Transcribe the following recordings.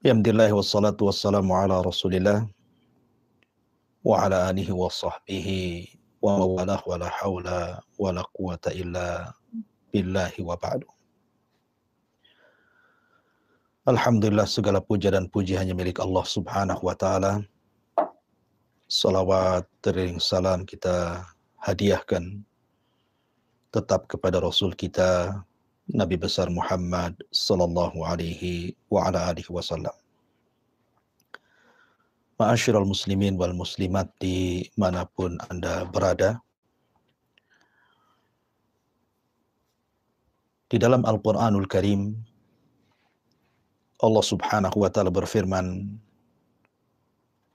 Ya Alhamdulillah wassalatu wassalamu ala rasulillah wa ala alihi wa sahbihi wa wala wala la hawla quwata illa billahi wa ba'du. Alhamdulillah segala puja dan puji hanya milik Allah subhanahu wa ta'ala. Salawat dan salam kita hadiahkan tetap kepada Rasul kita Nabi besar Muhammad sallallahu alaihi wa ala alihi wasallam. Ma'asyiral muslimin wal muslimat di manapun Anda berada. Di dalam Al-Qur'anul Karim Allah Subhanahu wa taala berfirman,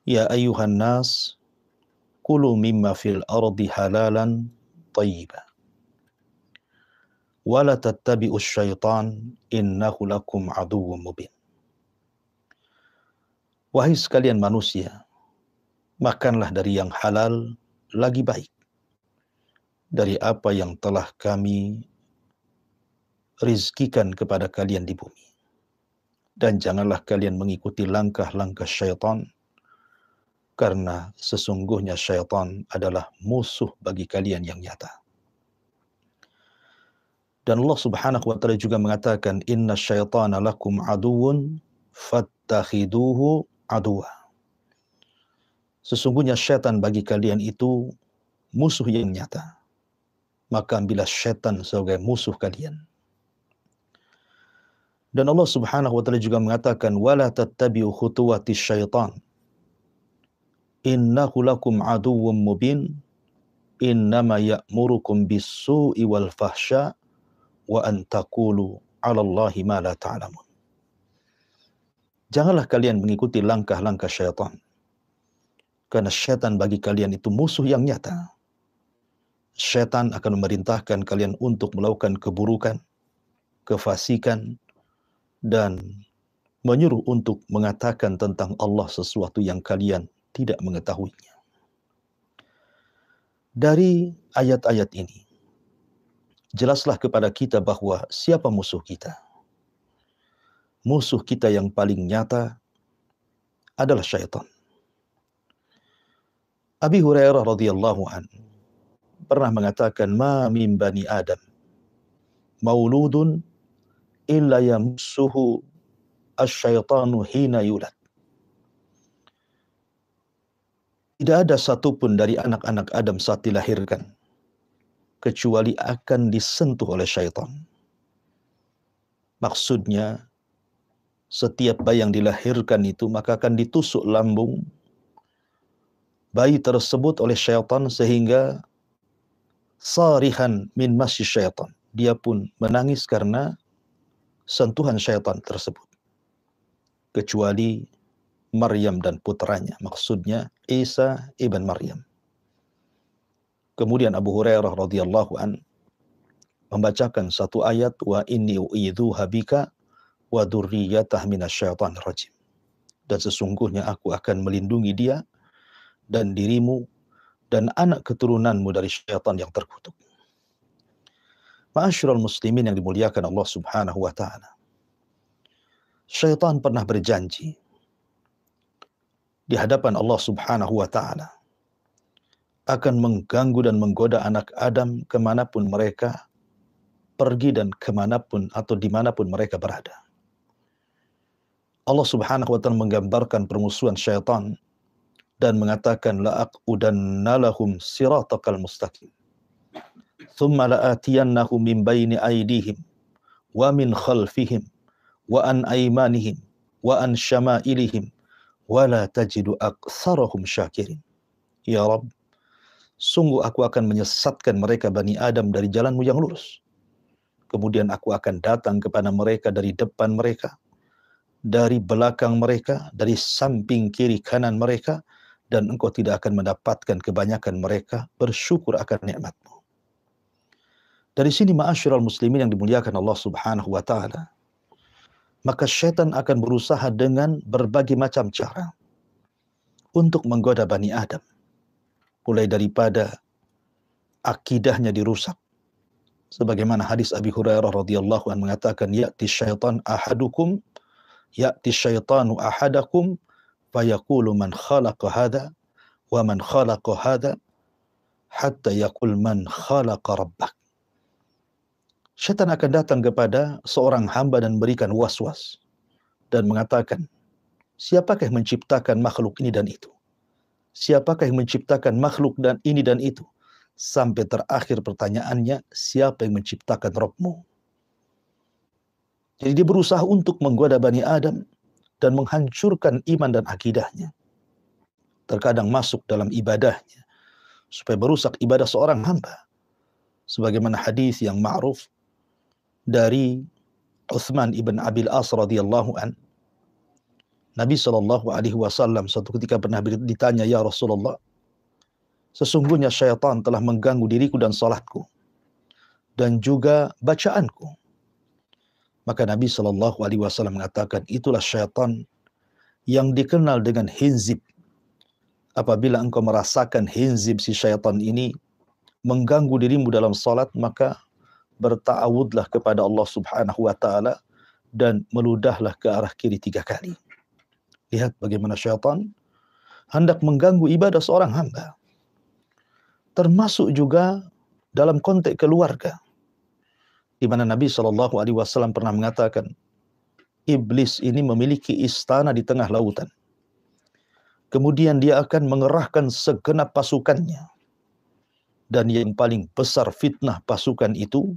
"Ya ayuhan nas, kulu mimma fil ardi halalan thayyiban." wala tattabi'us syaitan innahu lakum aduwwum mubin. Wahai sekalian manusia, makanlah dari yang halal lagi baik. Dari apa yang telah kami rizkikan kepada kalian di bumi. Dan janganlah kalian mengikuti langkah-langkah syaitan, karena sesungguhnya syaitan adalah musuh bagi kalian yang nyata. Dan Allah Subhanahu wa taala juga mengatakan inna syaitana lakum aduun fattakhiduhu aduwa. Sesungguhnya syaitan bagi kalian itu musuh yang nyata. Maka ambillah syaitan sebagai musuh kalian. Dan Allah Subhanahu wa taala juga mengatakan wala tattabi'u khutuwati syaitan. Innahu lakum aduwwum mubin innama ya'murukum bis-su'i wal fahsya' wa an taqulu ma la Janganlah kalian mengikuti langkah-langkah syaitan. Karena syaitan bagi kalian itu musuh yang nyata. Syaitan akan memerintahkan kalian untuk melakukan keburukan, kefasikan, dan menyuruh untuk mengatakan tentang Allah sesuatu yang kalian tidak mengetahuinya. Dari ayat-ayat ini, jelaslah kepada kita bahwa siapa musuh kita. Musuh kita yang paling nyata adalah syaitan. Abi Hurairah radhiyallahu an pernah mengatakan ma min bani Adam mauludun illa yamsuhu asyaitanu hina yulad. Tidak ada satupun dari anak-anak Adam saat dilahirkan kecuali akan disentuh oleh syaitan. Maksudnya, setiap bayi yang dilahirkan itu maka akan ditusuk lambung bayi tersebut oleh syaitan sehingga sarihan min masih syaitan. Dia pun menangis karena sentuhan syaitan tersebut. Kecuali Maryam dan putranya, maksudnya Isa ibn Maryam. Kemudian Abu Hurairah radhiyallahu an membacakan satu ayat wa inni uidhu habika wa dzurriyyatah minasyaitonir rajim. Dan sesungguhnya aku akan melindungi dia dan dirimu dan anak keturunanmu dari syaitan yang terkutuk. Ma'asyiral muslimin yang dimuliakan Allah Subhanahu wa taala. Syaitan pernah berjanji di hadapan Allah Subhanahu wa taala akan mengganggu dan menggoda anak Adam kemanapun mereka pergi dan kemanapun atau dimanapun mereka berada. Allah subhanahu wa ta'ala menggambarkan permusuhan syaitan dan mengatakan la'aqudanna lahum siratakal mustaqim. Thumma la'atiyannahum min bayni aidihim wa min khalfihim wa an aimanihim wa an syama'ilihim wa la tajidu aksarahum syakirin. Ya Rabb, sungguh aku akan menyesatkan mereka Bani Adam dari jalanmu yang lurus. Kemudian aku akan datang kepada mereka dari depan mereka, dari belakang mereka, dari samping kiri kanan mereka, dan engkau tidak akan mendapatkan kebanyakan mereka bersyukur akan nikmatmu. Dari sini ma'asyiral muslimin yang dimuliakan Allah Subhanahu wa taala. Maka setan akan berusaha dengan berbagai macam cara untuk menggoda Bani Adam mulai daripada akidahnya dirusak. Sebagaimana hadis Abi Hurairah radhiyallahu an mengatakan ya'ti syaitan ahadukum ya'ti syaitanu ahadakum fayaqulu man khalaqa hadha wa man khalaqa hadha hatta yaqul man khalaqa rabbak. Syaitan akan datang kepada seorang hamba dan berikan was-was dan mengatakan, siapakah menciptakan makhluk ini dan itu? siapakah yang menciptakan makhluk dan ini dan itu? Sampai terakhir pertanyaannya, siapa yang menciptakan rohmu? Jadi dia berusaha untuk menggoda Bani Adam dan menghancurkan iman dan akidahnya. Terkadang masuk dalam ibadahnya supaya merusak ibadah seorang hamba. Sebagaimana hadis yang ma'ruf dari Uthman ibn Abil As radhiyallahu an Nabi Shallallahu Alaihi Wasallam suatu ketika pernah ditanya ya Rasulullah, sesungguhnya syaitan telah mengganggu diriku dan salatku dan juga bacaanku. Maka Nabi Shallallahu Alaihi Wasallam mengatakan itulah syaitan yang dikenal dengan hinzib. Apabila engkau merasakan hinzib si syaitan ini mengganggu dirimu dalam salat maka bertawudlah kepada Allah Subhanahu wa taala dan meludahlah ke arah kiri tiga kali. Lihat bagaimana syaitan hendak mengganggu ibadah seorang hamba. Termasuk juga dalam konteks keluarga. Di mana Nabi Shallallahu alaihi wasallam pernah mengatakan, iblis ini memiliki istana di tengah lautan. Kemudian dia akan mengerahkan segenap pasukannya. Dan yang paling besar fitnah pasukan itu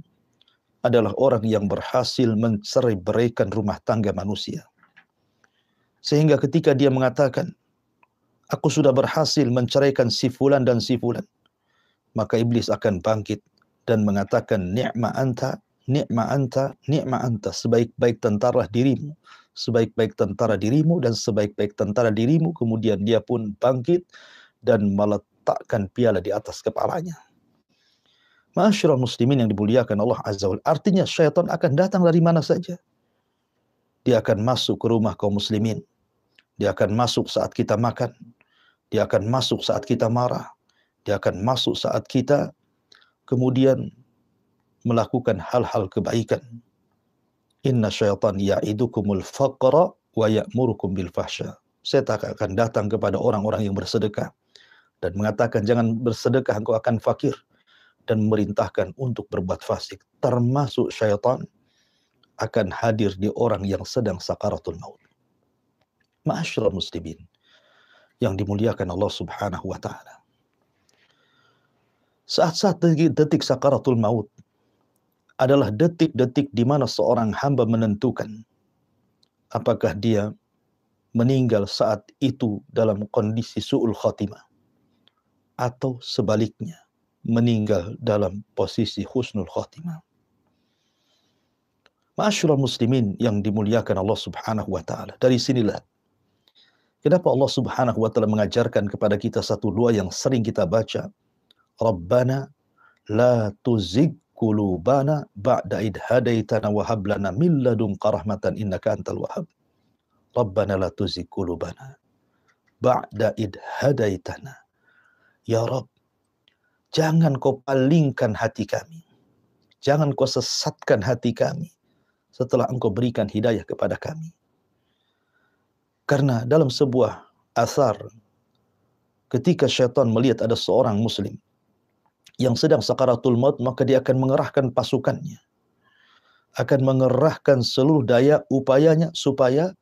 adalah orang yang berhasil mencerai-beraikan rumah tangga manusia. Sehingga ketika dia mengatakan, aku sudah berhasil menceraikan si fulan dan si fulan, maka iblis akan bangkit dan mengatakan ni'ma anta, ni'ma anta, ni'ma anta, sebaik-baik tentara dirimu, sebaik-baik tentara dirimu dan sebaik-baik tentara dirimu kemudian dia pun bangkit dan meletakkan piala di atas kepalanya Masyurah muslimin yang dimuliakan Allah Azza wa artinya syaitan akan datang dari mana saja dia akan masuk ke rumah kaum muslimin dia akan masuk saat kita makan. Dia akan masuk saat kita marah. Dia akan masuk saat kita kemudian melakukan hal-hal kebaikan. Inna syaitan ya'idukumul faqra wa ya'murukum bil fahsya. Setan akan datang kepada orang-orang yang bersedekah dan mengatakan jangan bersedekah engkau akan fakir dan memerintahkan untuk berbuat fasik termasuk syaitan akan hadir di orang yang sedang sakaratul maut. Ma'asyiral muslimin yang dimuliakan Allah Subhanahu wa taala. Saat-saat detik detik sakaratul maut adalah detik-detik di mana seorang hamba menentukan apakah dia meninggal saat itu dalam kondisi su'ul khatimah atau sebaliknya meninggal dalam posisi husnul khatimah. Ma'asyiral muslimin yang dimuliakan Allah Subhanahu wa taala. Dari sinilah Kenapa Allah Subhanahu wa taala mengajarkan kepada kita satu dua yang sering kita baca? Rabbana la tuzigh qulubana ba'da id hadaitana wa hab lana min ladunka rahmatan innaka antal wahhab. Rabbana la tuzigh qulubana ba'da id hadaitana. Ya Rabb, jangan kau palingkan hati kami. Jangan kau sesatkan hati kami setelah engkau berikan hidayah kepada kami. Karena dalam sebuah asar, ketika syaitan melihat ada seorang muslim yang sedang sakaratul maut, maka dia akan mengerahkan pasukannya. Akan mengerahkan seluruh daya upayanya supaya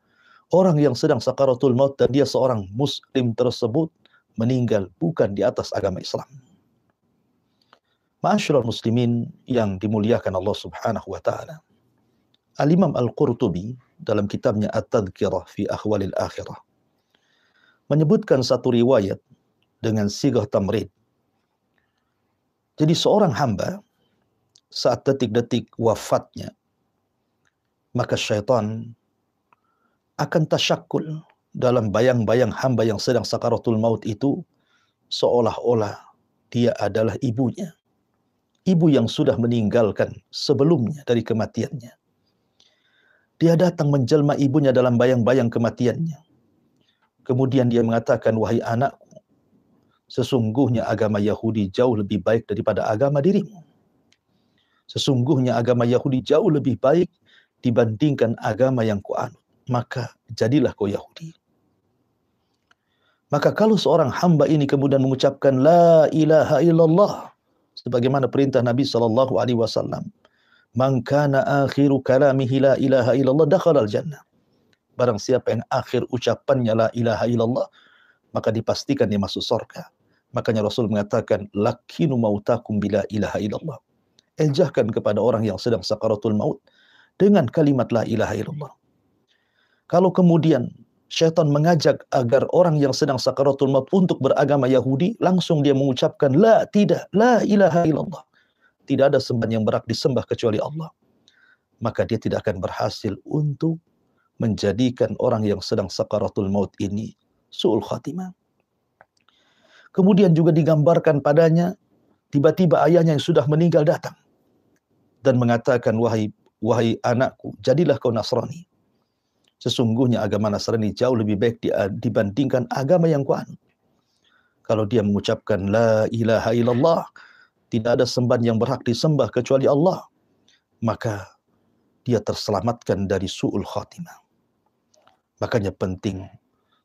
orang yang sedang sakaratul maut dan dia seorang muslim tersebut meninggal bukan di atas agama Islam. Ma'asyurul muslimin yang dimuliakan Allah Subhanahu wa taala. Al-Imam Al-Qurtubi dalam kitabnya At-Tadkirah fi Ahwalil Akhirah menyebutkan satu riwayat dengan sigah tamrid. Jadi seorang hamba saat detik-detik wafatnya maka syaitan akan tasyakul dalam bayang-bayang hamba yang sedang sakaratul maut itu seolah-olah dia adalah ibunya. Ibu yang sudah meninggalkan sebelumnya dari kematiannya. Dia datang menjelma ibunya dalam bayang-bayang kematiannya. Kemudian dia mengatakan, wahai anakku, sesungguhnya agama Yahudi jauh lebih baik daripada agama dirimu. Sesungguhnya agama Yahudi jauh lebih baik dibandingkan agama yang kuanut. Maka jadilah kau Yahudi. Maka kalau seorang hamba ini kemudian mengucapkan la ilaha illallah sebagaimana perintah Nabi saw man kana akhiru kalamihi la ilaha illallah dakhala al jannah. Barang siapa yang akhir ucapannya la ilaha illallah, maka dipastikan dia masuk surga. Makanya Rasul mengatakan, lakinu mautakum bila ilaha illallah. Ejahkan kepada orang yang sedang sakaratul maut dengan kalimat la ilaha illallah. Kalau kemudian syaitan mengajak agar orang yang sedang sakaratul maut untuk beragama Yahudi, langsung dia mengucapkan, la tidak, la ilaha illallah tidak ada sembahan yang berhak disembah kecuali Allah, maka dia tidak akan berhasil untuk menjadikan orang yang sedang sakaratul maut ini su'ul khatimah. Kemudian juga digambarkan padanya tiba-tiba ayahnya yang sudah meninggal datang dan mengatakan wahai wahai anakku jadilah kau Nasrani. Sesungguhnya agama Nasrani jauh lebih baik dibandingkan agama yang kuat. Kalau dia mengucapkan la ilaha illallah, tidak ada sembahan yang berhak disembah kecuali Allah, maka dia terselamatkan dari su'ul khatimah. Makanya penting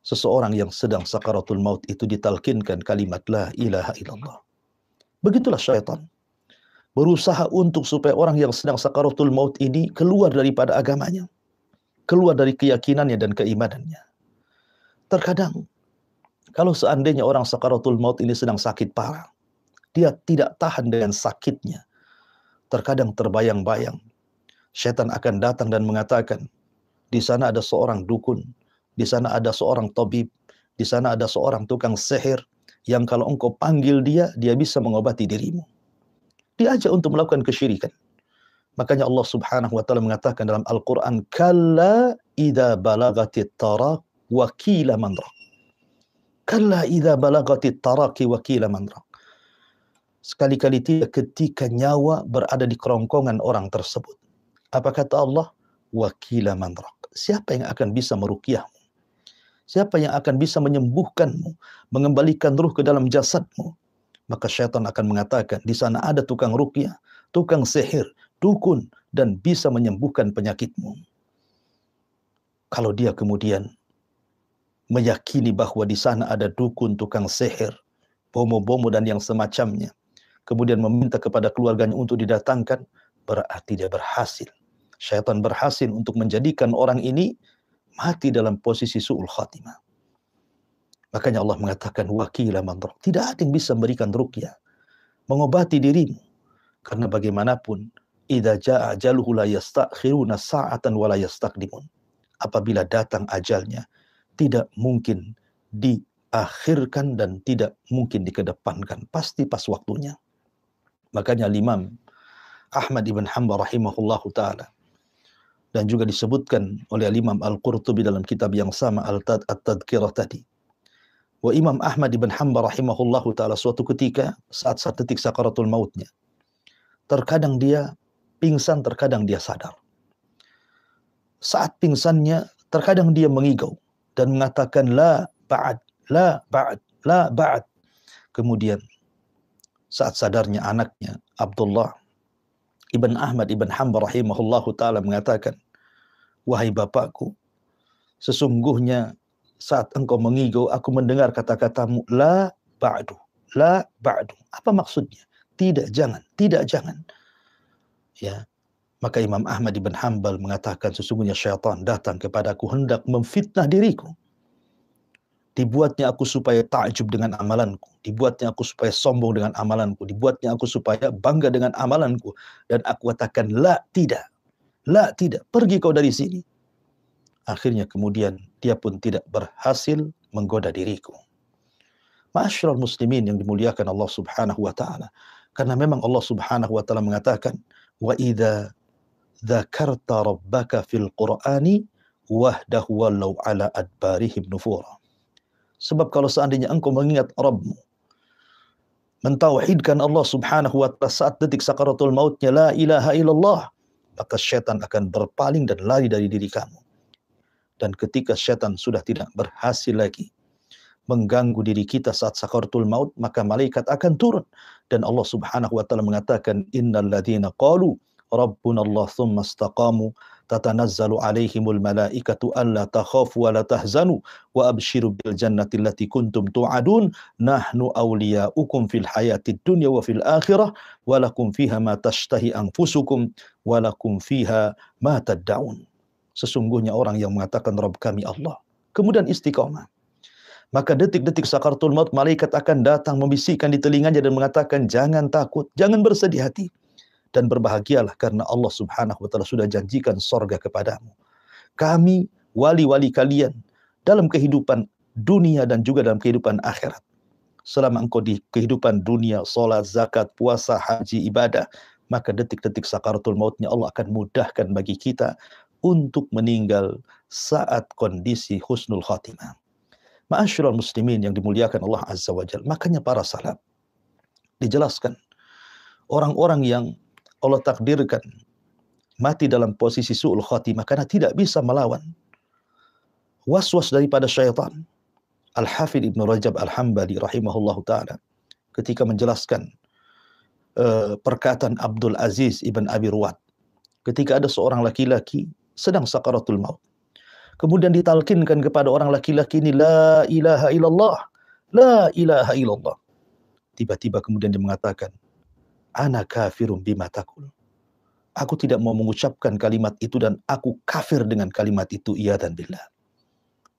seseorang yang sedang sakaratul maut itu ditalkinkan kalimat la ilaha illallah. Begitulah syaitan. Berusaha untuk supaya orang yang sedang sakaratul maut ini keluar daripada agamanya. Keluar dari keyakinannya dan keimanannya. Terkadang kalau seandainya orang sakaratul maut ini sedang sakit parah, dia tidak tahan dengan sakitnya. Terkadang terbayang-bayang. Setan akan datang dan mengatakan, di sana ada seorang dukun, di sana ada seorang tabib, di sana ada seorang tukang seher, yang kalau engkau panggil dia, dia bisa mengobati dirimu. Diajak untuk melakukan kesyirikan. Makanya Allah Subhanahu wa taala mengatakan dalam Al-Qur'an, "Kalla idha balagati tara wakila mandrak. Kalla idha balagati tara wakila wakila sekali-kali tidak ketika nyawa berada di kerongkongan orang tersebut. Apa kata Allah? Wakila manrak. Siapa yang akan bisa merukiahmu? Siapa yang akan bisa menyembuhkanmu, mengembalikan ruh ke dalam jasadmu? Maka syaitan akan mengatakan, di sana ada tukang rukiah, tukang sihir, dukun, dan bisa menyembuhkan penyakitmu. Kalau dia kemudian meyakini bahwa di sana ada dukun, tukang sihir, bomo-bomo dan yang semacamnya, kemudian meminta kepada keluarganya untuk didatangkan, berarti dia berhasil. Syaitan berhasil untuk menjadikan orang ini mati dalam posisi su'ul khatimah. Makanya Allah mengatakan wakilah mandrok. Tidak ada yang bisa memberikan rukyah. Mengobati dirimu. Karena bagaimanapun idha jaa ajaluhu la yastakhiruna sa'atan wa la yastaqdimun. Apabila datang ajalnya, tidak mungkin diakhirkan dan tidak mungkin dikedepankan. Pasti pas waktunya. Makanya Imam Ahmad ibn Hanbal rahimahullahu taala dan juga disebutkan oleh Imam Al-Qurtubi dalam kitab yang sama Al-Tadkirah tadi. Wa Imam Ahmad ibn Hanbal rahimahullahu taala suatu ketika saat saat detik sakaratul mautnya terkadang dia pingsan terkadang dia sadar. Saat pingsannya terkadang dia mengigau dan mengatakan la ba'ad la ba'ad la ba'ad. Kemudian saat sadarnya anaknya Abdullah Ibn Ahmad Ibn Hamba rahimahullahu taala mengatakan wahai bapakku sesungguhnya saat engkau mengigau aku mendengar kata-katamu la ba'du la ba'du apa maksudnya tidak jangan tidak jangan ya maka Imam Ahmad Ibn Hambal mengatakan sesungguhnya syaitan datang kepadaku hendak memfitnah diriku Dibuatnya aku supaya takjub dengan amalanku. Dibuatnya aku supaya sombong dengan amalanku. Dibuatnya aku supaya bangga dengan amalanku. Dan aku katakan, la tidak. La tidak. Pergi kau dari sini. Akhirnya kemudian dia pun tidak berhasil menggoda diriku. Masyarakat muslimin yang dimuliakan Allah Subhanahu wa taala. Karena memang Allah Subhanahu wa taala mengatakan, "Wa idza dzakarta rabbaka fil Qur'ani wahdahu walau ala adbarihim Sebab kalau seandainya engkau mengingat Rabbmu, mentauhidkan Allah subhanahu wa ta'ala saat detik sakaratul mautnya, la ilaha illallah, maka syaitan akan berpaling dan lari dari diri kamu. Dan ketika syaitan sudah tidak berhasil lagi mengganggu diri kita saat sakaratul maut, maka malaikat akan turun. Dan Allah subhanahu wa ta'ala mengatakan, innal ladhina qalu rabbunallah Allah thumma istaqamu tatanazzalu alaihimul malaikatu alla takhafu wa la tahzanu wa abshiru bil jannati allati kuntum tu'adun nahnu awliya'ukum fil hayatid dunya wa fil akhirah wa lakum fiha ma tashtahi anfusukum wa lakum fiha ma tad'un sesungguhnya orang yang mengatakan Rabb kami Allah kemudian istiqomah maka detik-detik sakartul maut malaikat akan datang membisikkan di telinganya dan mengatakan jangan takut, jangan bersedih hati dan berbahagialah karena Allah Subhanahu wa taala sudah janjikan sorga kepadamu. Kami wali-wali kalian dalam kehidupan dunia dan juga dalam kehidupan akhirat. Selama engkau di kehidupan dunia, sholat, zakat, puasa, haji, ibadah, maka detik-detik sakaratul mautnya Allah akan mudahkan bagi kita untuk meninggal saat kondisi husnul khatimah. Ma'asyiral muslimin yang dimuliakan Allah Azza wa Jal. Makanya para salaf dijelaskan orang-orang yang Allah takdirkan mati dalam posisi su'ul khatimah karena tidak bisa melawan was-was daripada syaitan. Al-Hafidh Ibn Rajab Al-Hambali rahimahullahu ta'ala ketika menjelaskan uh, perkataan Abdul Aziz Ibn Abi Ruwad ketika ada seorang laki-laki sedang sakaratul maut. Kemudian ditalkinkan kepada orang laki-laki ini la ilaha illallah, la ilaha illallah. Tiba-tiba kemudian dia mengatakan ana kafirun bima takul. Aku tidak mau mengucapkan kalimat itu dan aku kafir dengan kalimat itu iya dan bila.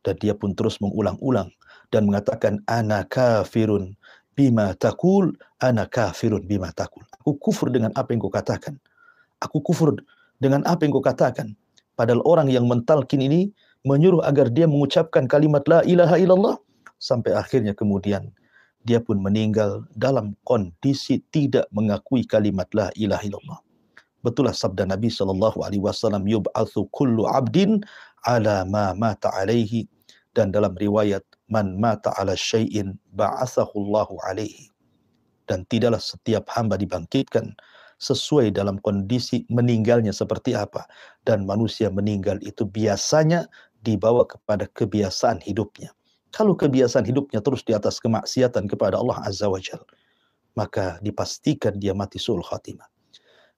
Dan dia pun terus mengulang-ulang dan mengatakan ana kafirun bima takul, ana kafirun bima takul. Aku kufur dengan apa yang kau katakan. Aku kufur dengan apa yang kau katakan. Padahal orang yang mentalkin ini menyuruh agar dia mengucapkan kalimat la ilaha illallah sampai akhirnya kemudian dia pun meninggal dalam kondisi tidak mengakui kalimat la ilaha illallah. Betullah sabda Nabi sallallahu alaihi wasallam yub'atsu kullu 'abdin ala ma mata alaihi dan dalam riwayat man mata ala syai'in Allahu alaihi. Dan tidaklah setiap hamba dibangkitkan sesuai dalam kondisi meninggalnya seperti apa dan manusia meninggal itu biasanya dibawa kepada kebiasaan hidupnya. Kalau kebiasaan hidupnya terus di atas kemaksiatan kepada Allah Azza wa Jal, maka dipastikan dia mati suul khatimah.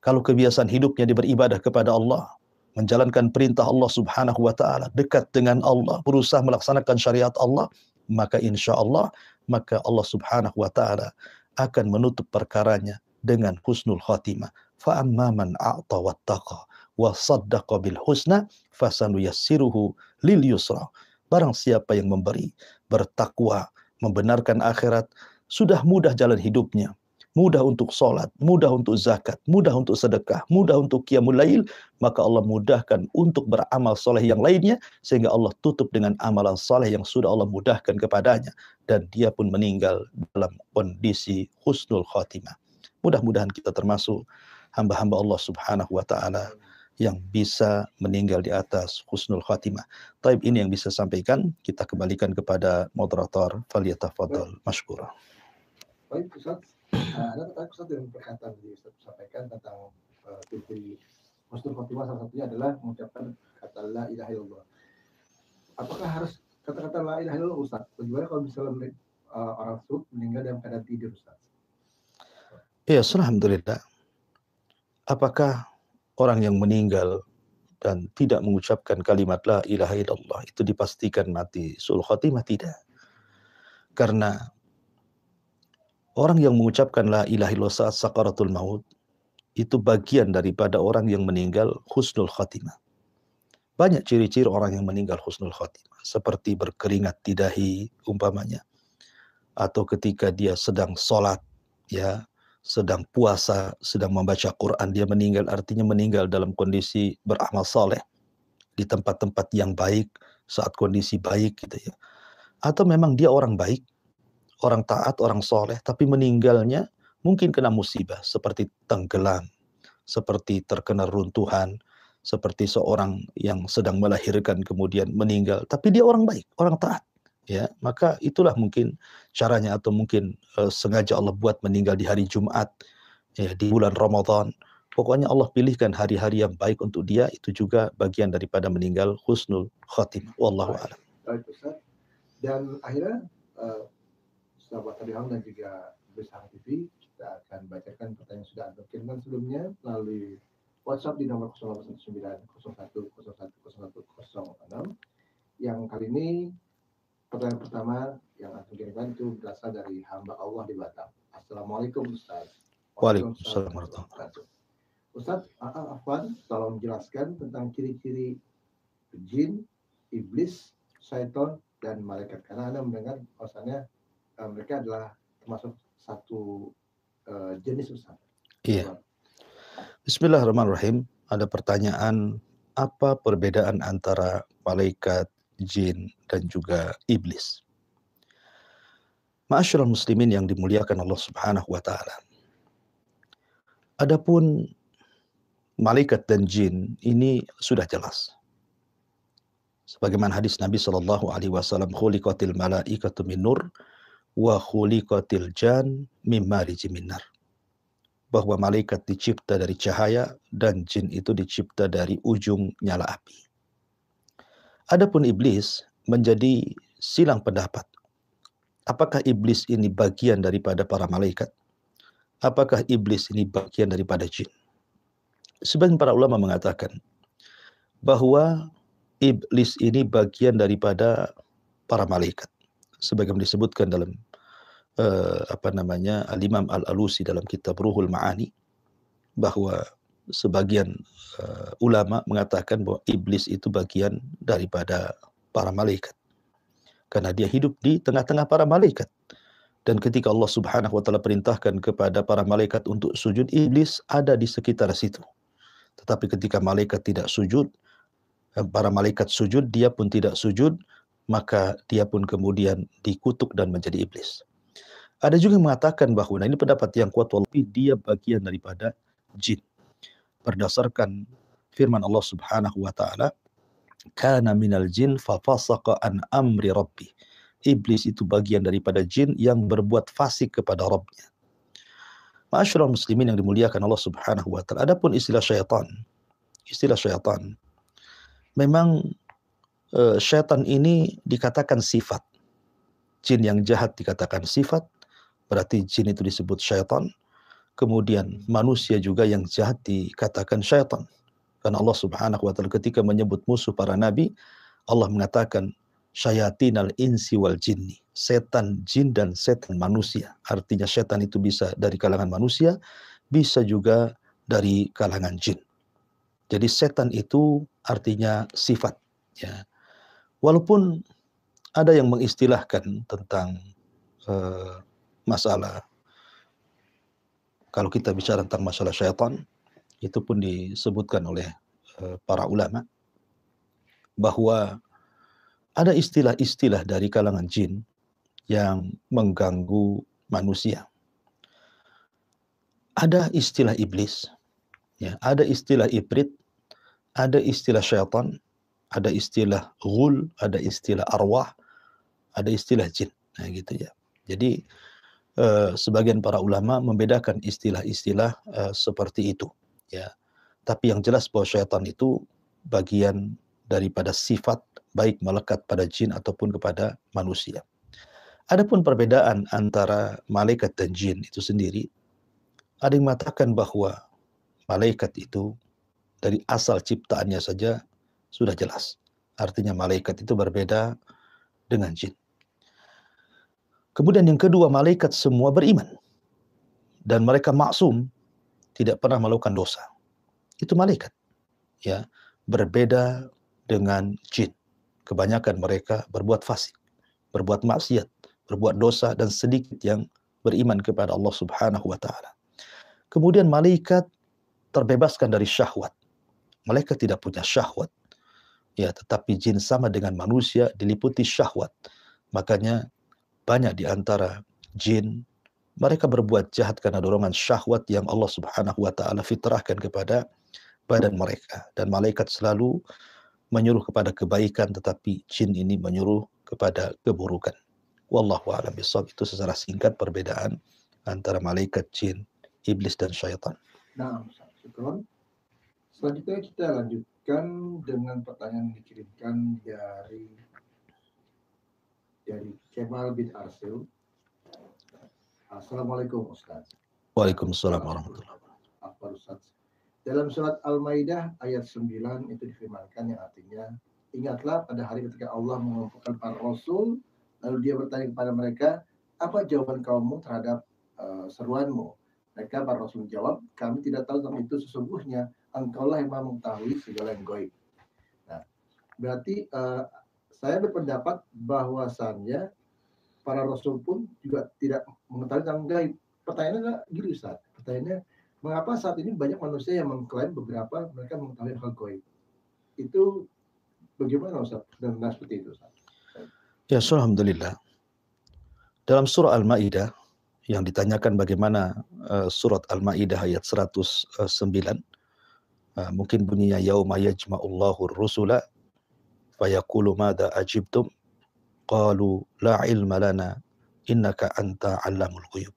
Kalau kebiasaan hidupnya dia beribadah kepada Allah, menjalankan perintah Allah Subhanahu wa taala, dekat dengan Allah, berusaha melaksanakan syariat Allah, maka insya Allah maka Allah Subhanahu wa taala akan menutup perkaranya dengan husnul khatimah. Fa amman a'ta wattaqa wa saddaqa bil husna lil yusra. Barang siapa yang memberi, bertakwa, membenarkan akhirat, sudah mudah jalan hidupnya. Mudah untuk sholat, mudah untuk zakat, mudah untuk sedekah, mudah untuk qiyamul lail, maka Allah mudahkan untuk beramal soleh yang lainnya, sehingga Allah tutup dengan amalan soleh yang sudah Allah mudahkan kepadanya. Dan dia pun meninggal dalam kondisi husnul khotimah. Mudah-mudahan kita termasuk hamba-hamba Allah subhanahu wa ta'ala yang bisa meninggal di atas husnul khatimah. Taib ini yang bisa sampaikan, kita kembalikan kepada moderator Faliyatafadol Mashkura. Baik Ustaz, ah, ada tertarik Ustaz yang perkataan di Ustaz sampaikan tentang uh, husnul khatimah salah satunya adalah mengucapkan kata la ilaha illallah. Apakah harus kata-kata la ilaha illallah Ustaz? Bagaimana kalau misalnya uh, orang tersebut meninggal dalam keadaan tidur Ustaz? Ya, alhamdulillah. Apakah orang yang meninggal dan tidak mengucapkan kalimat la ilaha illallah itu dipastikan mati sul khatimah tidak karena orang yang mengucapkan la ilaha illallah saat sakaratul maut itu bagian daripada orang yang meninggal husnul khatimah banyak ciri-ciri orang yang meninggal husnul khatimah seperti berkeringat di dahi umpamanya atau ketika dia sedang sholat ya sedang puasa, sedang membaca Quran, dia meninggal artinya meninggal dalam kondisi beramal soleh di tempat-tempat yang baik saat kondisi baik gitu ya. Atau memang dia orang baik, orang taat, orang soleh, tapi meninggalnya mungkin kena musibah seperti tenggelam, seperti terkena runtuhan, seperti seorang yang sedang melahirkan kemudian meninggal, tapi dia orang baik, orang taat ya maka itulah mungkin caranya atau mungkin uh, sengaja Allah buat meninggal di hari Jumat ya di bulan Ramadan pokoknya Allah pilihkan hari-hari yang baik untuk dia itu juga bagian daripada meninggal husnul khotimah wallahu a'lam dan akhirnya uh, eh, sahabat Tariham dan juga Besar TV kita akan bacakan pertanyaan yang sudah terkirimkan sebelumnya melalui WhatsApp di nomor 0819 01 01 01 06 yang kali ini Pertanyaan pertama yang akan kirimkan itu berasal dari hamba Allah di Batam. Assalamualaikum Ustaz. Waalaikumsalam warahmatullahi wabarakatuh. Ustaz, Afwan, tolong jelaskan tentang ciri-ciri jin, iblis, syaitan, dan malaikat. Karena Anda mendengar bahwasanya e, mereka adalah termasuk satu uh, jenis Ustaz. Iya. Bismillahirrahmanirrahim. Ada pertanyaan, apa perbedaan antara malaikat, jin, dan juga iblis. Ma'asyiral muslimin yang dimuliakan Allah Subhanahu wa taala. Adapun malaikat dan jin ini sudah jelas. Sebagaimana hadis Nabi Shallallahu alaihi wasallam khuliqatil malaikatu min nur wa khuliqatil jan mim Bahwa malaikat dicipta dari cahaya dan jin itu dicipta dari ujung nyala api. Adapun iblis menjadi silang pendapat. Apakah iblis ini bagian daripada para malaikat? Apakah iblis ini bagian daripada jin? Sebagian para ulama mengatakan bahwa iblis ini bagian daripada para malaikat. Sebagaimana disebutkan dalam uh, apa namanya Al-Imam Al-Alusi dalam kitab Ruhul Ma'ani bahwa sebagian uh, ulama mengatakan bahwa iblis itu bagian daripada para malaikat. Karena dia hidup di tengah-tengah para malaikat. Dan ketika Allah Subhanahu wa taala perintahkan kepada para malaikat untuk sujud, iblis ada di sekitar situ. Tetapi ketika malaikat tidak sujud, eh, para malaikat sujud, dia pun tidak sujud, maka dia pun kemudian dikutuk dan menjadi iblis. Ada juga yang mengatakan bahwa nah ini pendapat yang kuat walaupun dia bagian daripada jin berdasarkan firman Allah Subhanahu wa taala kana minal jin fafasaqa an amri rabbi. Iblis itu bagian daripada jin yang berbuat fasik kepada Rabbnya. Ma'asyiral muslimin yang dimuliakan Allah Subhanahu wa taala. Adapun istilah syaitan. Istilah syaitan. Memang e, syaitan ini dikatakan sifat. Jin yang jahat dikatakan sifat, berarti jin itu disebut syaitan. Kemudian manusia juga yang jahat dikatakan syaitan. Karena Allah Subhanahu wa taala ketika menyebut musuh para nabi, Allah mengatakan al insi wal jinni, setan jin dan setan manusia. Artinya setan itu bisa dari kalangan manusia, bisa juga dari kalangan jin. Jadi setan itu artinya sifat ya. Walaupun ada yang mengistilahkan tentang uh, masalah kalau kita bicara tentang masalah syaitan, itu pun disebutkan oleh eh, para ulama bahwa ada istilah-istilah dari kalangan jin yang mengganggu manusia. Ada istilah iblis, ya, ada istilah ibrit, ada istilah syaitan, ada istilah ghul, ada istilah arwah, ada istilah jin. Nah, gitu ya. Jadi Eh, sebagian para ulama membedakan istilah-istilah uh, seperti itu ya tapi yang jelas bahwa syaitan itu bagian daripada sifat baik melekat pada jin ataupun kepada manusia adapun perbedaan antara malaikat dan jin itu sendiri ada yang mengatakan bahwa malaikat itu dari asal ciptaannya saja sudah jelas artinya malaikat itu berbeda dengan jin Kemudian yang kedua, malaikat semua beriman. Dan mereka maksum, tidak pernah melakukan dosa. Itu malaikat. Ya, berbeda dengan jin. Kebanyakan mereka berbuat fasik, berbuat maksiat, berbuat dosa dan sedikit yang beriman kepada Allah Subhanahu wa taala. Kemudian malaikat terbebaskan dari syahwat. Malaikat tidak punya syahwat. Ya, tetapi jin sama dengan manusia diliputi syahwat. Makanya banyak di antara jin mereka berbuat jahat karena dorongan syahwat yang Allah Subhanahu wa taala fitrahkan kepada badan mereka dan malaikat selalu menyuruh kepada kebaikan tetapi jin ini menyuruh kepada keburukan. Wallahu a'lam bishawab itu secara singkat perbedaan antara malaikat jin, iblis dan syaitan. Nah, Selanjutnya kita lanjutkan dengan pertanyaan yang dikirimkan dari dari Kemal bin Arsul. Assalamualaikum Ustaz. Waalaikumsalam warahmatullahi wabarakatuh. Dalam surat Al-Maidah ayat 9 itu difirmankan yang artinya ingatlah pada hari ketika Allah mengumpulkan para rasul lalu dia bertanya kepada mereka apa jawaban kaummu terhadap uh, seruanmu mereka para rasul jawab kami tidak tahu tentang itu sesungguhnya engkaulah yang maha mengetahui segala yang goib nah berarti uh, saya berpendapat bahwasannya para rasul pun juga tidak mengetahui tentang gaib. Pertanyaannya gini Ustaz, pertanyaannya mengapa saat ini banyak manusia yang mengklaim beberapa mereka mengetahui hal gaib? Itu bagaimana Ustaz? Dan seperti itu Ustaz. Ya, Alhamdulillah. Dalam surah Al-Ma'idah, yang ditanyakan bagaimana eh, surat Al-Maidah ayat 109 eh, eh, mungkin bunyinya yauma yajma'ullahu rusula fayaqulu madza ajibtum qalu la ilma lana innaka anta allamul ghuyub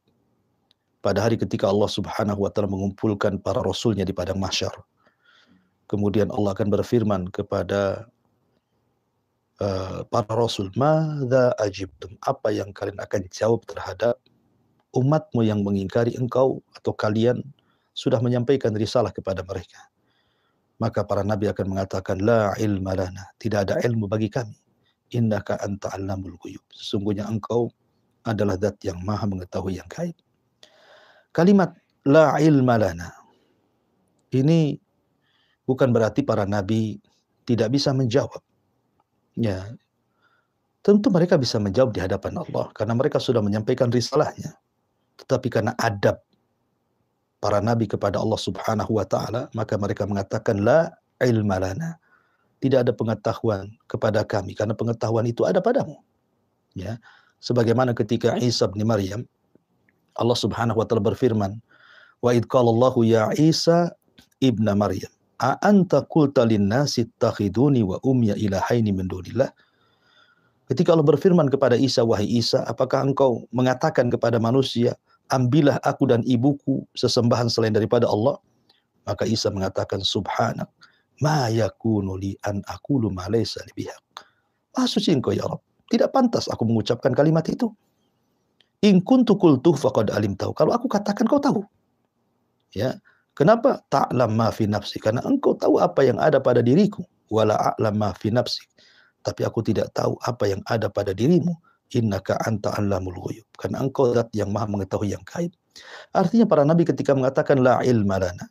pada hari ketika Allah Subhanahu wa taala mengumpulkan para rasulnya di padang mahsyar kemudian Allah akan berfirman kepada uh, para rasul Mada ajibtum apa yang kalian akan jawab terhadap umatmu yang mengingkari engkau atau kalian sudah menyampaikan risalah kepada mereka maka para nabi akan mengatakan la ilma lana tidak ada ilmu bagi kami innaka anta allamul ghuyub sesungguhnya engkau adalah zat yang maha mengetahui yang gaib kalimat la ilma lana ini bukan berarti para nabi tidak bisa menjawab ya tentu mereka bisa menjawab di hadapan Allah karena mereka sudah menyampaikan risalahnya tetapi karena adab para nabi kepada Allah Subhanahu wa taala, maka mereka mengatakan la ilma lana. Tidak ada pengetahuan kepada kami karena pengetahuan itu ada padamu. Ya. Sebagaimana ketika Isa bin Maryam Allah Subhanahu wa taala berfirman, "Wa id qala Allahu ya Isa ibna Maryam, a anta qulta lin-nasi takhiduni wa ummiya ilahaini min dunillah?" Ketika Allah berfirman kepada Isa, "Wahai Isa, apakah engkau mengatakan kepada manusia, ambillah aku dan ibuku sesembahan selain daripada Allah. Maka Isa mengatakan, Subhanak, ma yakunu li an akulu ma laysa li bihaq. Maha suci engkau ya Rabb. Tidak pantas aku mengucapkan kalimat itu. In kuntu qultu faqad alim tahu. Kalau aku katakan kau tahu. Ya. Kenapa? Ta'lam ma fi nafsi. Karena engkau tahu apa yang ada pada diriku. Wala a'lam ma fi nafsi. Tapi aku tidak tahu apa yang ada pada dirimu innaka anta allamul ghuyub karena engkau zat yang maha mengetahui yang gaib artinya para nabi ketika mengatakan la ilma lana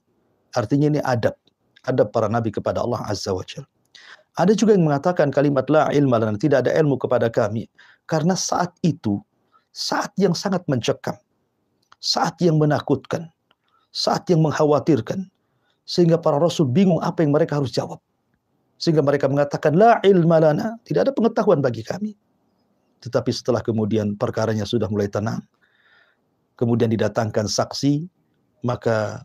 artinya ini adab adab para nabi kepada Allah azza wajalla ada juga yang mengatakan kalimat la ilma lana tidak ada ilmu kepada kami karena saat itu saat yang sangat mencekam saat yang menakutkan saat yang mengkhawatirkan sehingga para rasul bingung apa yang mereka harus jawab sehingga mereka mengatakan la ilma lana tidak ada pengetahuan bagi kami tetapi setelah kemudian perkaranya sudah mulai tenang, kemudian didatangkan saksi, maka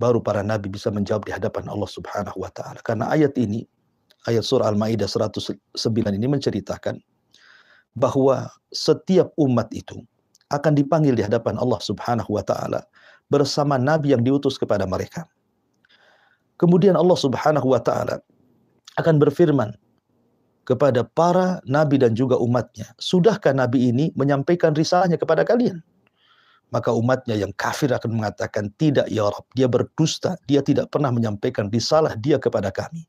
baru para nabi bisa menjawab di hadapan Allah Subhanahu wa taala. Karena ayat ini, ayat surah Al-Maidah 109 ini menceritakan bahwa setiap umat itu akan dipanggil di hadapan Allah Subhanahu wa taala bersama nabi yang diutus kepada mereka. Kemudian Allah Subhanahu wa taala akan berfirman kepada para nabi dan juga umatnya. Sudahkah nabi ini menyampaikan risalahnya kepada kalian? Maka umatnya yang kafir akan mengatakan, tidak ya Rab, dia berdusta, dia tidak pernah menyampaikan risalah dia kepada kami.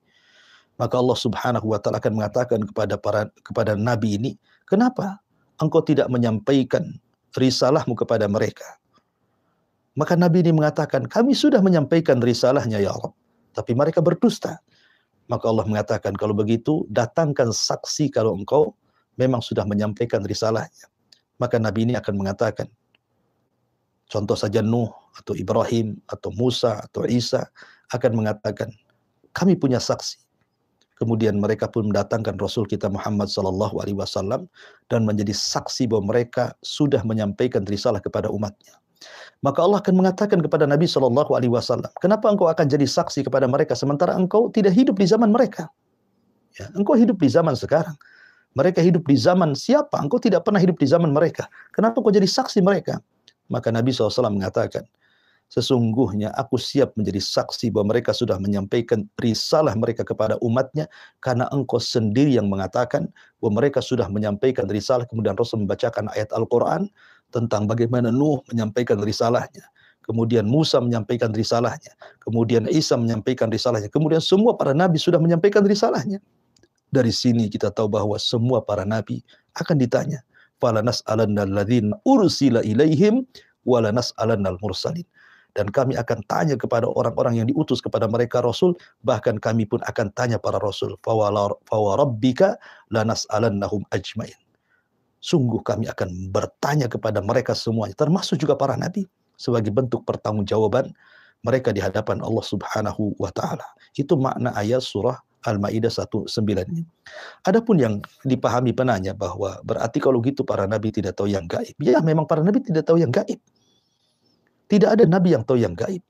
Maka Allah subhanahu wa ta'ala akan mengatakan kepada para kepada nabi ini, kenapa engkau tidak menyampaikan risalahmu kepada mereka? Maka Nabi ini mengatakan, kami sudah menyampaikan risalahnya ya Allah. Tapi mereka berdusta. Maka Allah mengatakan kalau begitu datangkan saksi kalau engkau memang sudah menyampaikan risalahnya. Maka Nabi ini akan mengatakan contoh saja Nuh atau Ibrahim atau Musa atau Isa akan mengatakan kami punya saksi. Kemudian mereka pun mendatangkan Rasul kita Muhammad Sallallahu Alaihi Wasallam dan menjadi saksi bahwa mereka sudah menyampaikan risalah kepada umatnya. Maka Allah akan mengatakan kepada Nabi Shallallahu Alaihi Wasallam, kenapa engkau akan jadi saksi kepada mereka sementara engkau tidak hidup di zaman mereka? Ya, engkau hidup di zaman sekarang. Mereka hidup di zaman siapa? Engkau tidak pernah hidup di zaman mereka. Kenapa engkau jadi saksi mereka? Maka Nabi SAW mengatakan, Sesungguhnya aku siap menjadi saksi bahwa mereka sudah menyampaikan risalah mereka kepada umatnya karena engkau sendiri yang mengatakan bahwa mereka sudah menyampaikan risalah kemudian Rasul membacakan ayat Al-Quran tentang bagaimana Nuh menyampaikan risalahnya. Kemudian Musa menyampaikan risalahnya. Kemudian Isa menyampaikan risalahnya. Kemudian semua para nabi sudah menyampaikan risalahnya. Dari sini kita tahu bahwa semua para nabi akan ditanya. Falanas alannalladzina ursila ilaihim walanas alannal mursalin. Dan kami akan tanya kepada orang-orang yang diutus kepada mereka Rasul. Bahkan kami pun akan tanya para Rasul. Fawarabbika lanas alannahum ajmain sungguh kami akan bertanya kepada mereka semuanya, termasuk juga para nabi, sebagai bentuk pertanggungjawaban mereka di hadapan Allah Subhanahu wa taala. Itu makna ayat surah Al-Maidah 19 ini. Adapun yang dipahami penanya bahwa berarti kalau gitu para nabi tidak tahu yang gaib. Ya, memang para nabi tidak tahu yang gaib. Tidak ada nabi yang tahu yang gaib.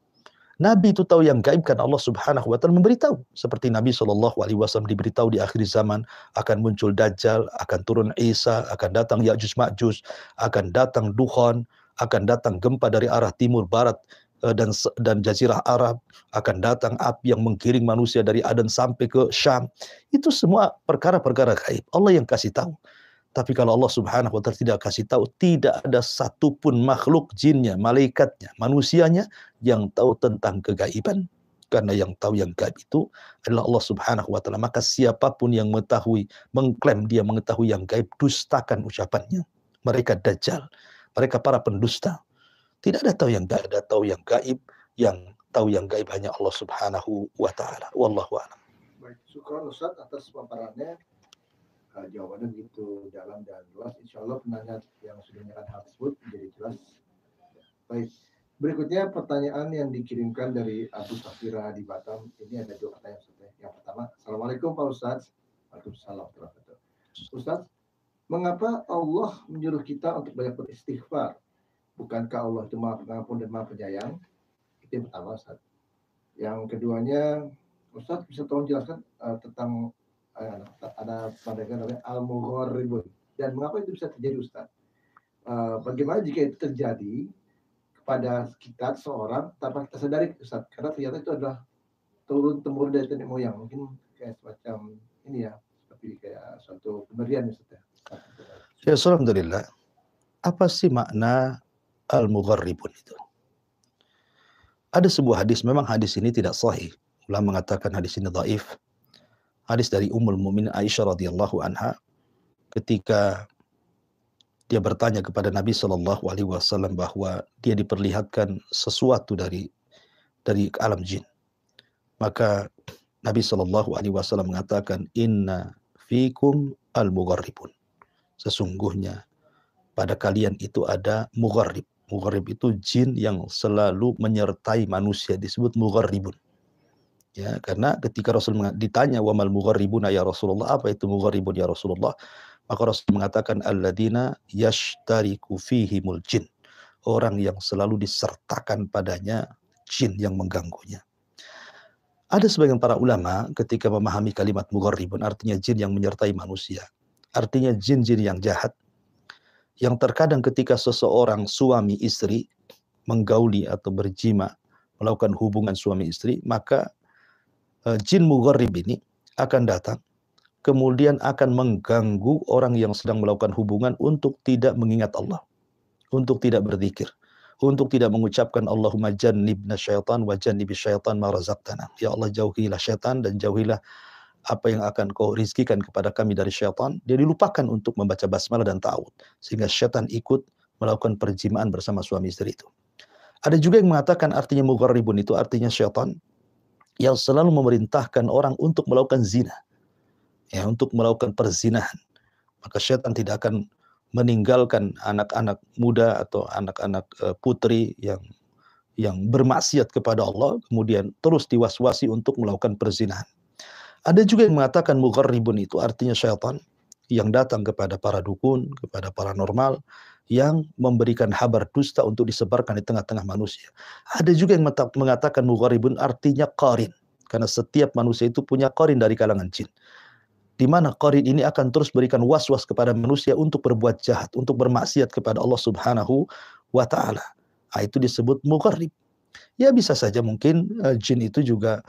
Nabi itu tahu yang gaib karena Allah Subhanahu wa taala memberitahu. Seperti Nabi Shallallahu alaihi wasallam diberitahu di akhir zaman akan muncul dajjal, akan turun Isa, akan datang Ya'juj Ma'juj, akan datang Duhan, akan datang gempa dari arah timur barat eh, dan dan jazirah Arab, akan datang api yang menggiring manusia dari Aden sampai ke Syam. Itu semua perkara-perkara gaib. Allah yang kasih tahu. Tapi kalau Allah Subhanahu wa taala tidak kasih tahu, tidak ada satupun makhluk jinnya, malaikatnya, manusianya yang tahu tentang kegaiban. Karena yang tahu yang gaib itu adalah Allah Subhanahu wa taala. Maka siapapun yang mengetahui, mengklaim dia mengetahui yang gaib, dustakan ucapannya. Mereka dajjal, mereka para pendusta. Tidak ada tahu yang gaib, ada tahu yang gaib, yang tahu yang gaib hanya Allah Subhanahu wa taala. Wallahu Baik, syukur Ustaz atas paparannya uh, jawabannya begitu dalam dan jelas. Insya Allah penanya yang sudah menyerahkan hal tersebut menjadi jelas. Baik. Berikutnya pertanyaan yang dikirimkan dari Abu Safira di Batam. Ini ada dua pertanyaan ya. Yang pertama, Assalamualaikum Pak Ustadz. Waalaikumsalam Ustaz, mengapa Allah menyuruh kita untuk banyak beristighfar? Bukankah Allah itu maha pengampun dan maha penyayang? Itu yang pertama Ustaz. Yang keduanya, Ustaz bisa tolong jelaskan uh, tentang Eh, ada pandangan namanya al mughorribun dan mengapa itu bisa terjadi Ustaz? Uh, bagaimana jika itu terjadi kepada kita seorang tanpa kita sadari Ustaz? Karena ternyata itu adalah turun temurun dari nenek moyang mungkin kayak semacam ini ya seperti kayak suatu pemberian Ustaz. Ya. ya, alhamdulillah. Apa sih makna al mughorribun itu? Ada sebuah hadis, memang hadis ini tidak sahih. Ulama mengatakan hadis ini dhaif hadis dari Ummul Mumin Aisyah radhiyallahu anha ketika dia bertanya kepada Nabi Shallallahu Alaihi Wasallam bahwa dia diperlihatkan sesuatu dari dari alam jin. Maka Nabi Shallallahu Alaihi Wasallam mengatakan Inna fikum al mugharribun. Sesungguhnya pada kalian itu ada mugharrib. Mugharrib itu jin yang selalu menyertai manusia disebut mugharribun. Ya, karena ketika Rasul ditanya wamal mugharribuna ya Rasulullah, apa itu mugharribun ya Rasulullah? Maka Rasul mengatakan alladzina yashtariku fihimul jin. Orang yang selalu disertakan padanya jin yang mengganggunya. Ada sebagian para ulama ketika memahami kalimat mugharribun artinya jin yang menyertai manusia. Artinya jin-jin yang jahat. Yang terkadang ketika seseorang suami istri menggauli atau berjima, melakukan hubungan suami istri, maka Eh, jin mugharib ini akan datang kemudian akan mengganggu orang yang sedang melakukan hubungan untuk tidak mengingat Allah, untuk tidak berzikir, untuk tidak mengucapkan Allahumma jannibna syaitan wa jannibis syaitan ma razaqtana. Ya Allah jauhilah syaitan dan jauhilah apa yang akan kau rizkikan kepada kami dari syaitan. Dia dilupakan untuk membaca basmalah dan ta'awud. Sehingga syaitan ikut melakukan perjimaan bersama suami istri itu. Ada juga yang mengatakan artinya mugharribun itu artinya syaitan yang selalu memerintahkan orang untuk melakukan zina. Ya, untuk melakukan perzinahan. Maka syaitan tidak akan meninggalkan anak-anak muda atau anak-anak e, putri yang yang bermaksiat kepada Allah kemudian terus diwaswasi untuk melakukan perzinahan. Ada juga yang mengatakan mugharribun itu artinya syaitan yang datang kepada para dukun, kepada paranormal yang memberikan kabar dusta untuk disebarkan di tengah-tengah manusia. Ada juga yang mengatakan mugharribun artinya qarin. Karena setiap manusia itu punya korin dari kalangan jin. Di mana korin ini akan terus berikan was-was kepada manusia untuk berbuat jahat, untuk bermaksiat kepada Allah Subhanahu wa taala. Nah, itu disebut mukarrib. Ya bisa saja mungkin uh, jin itu juga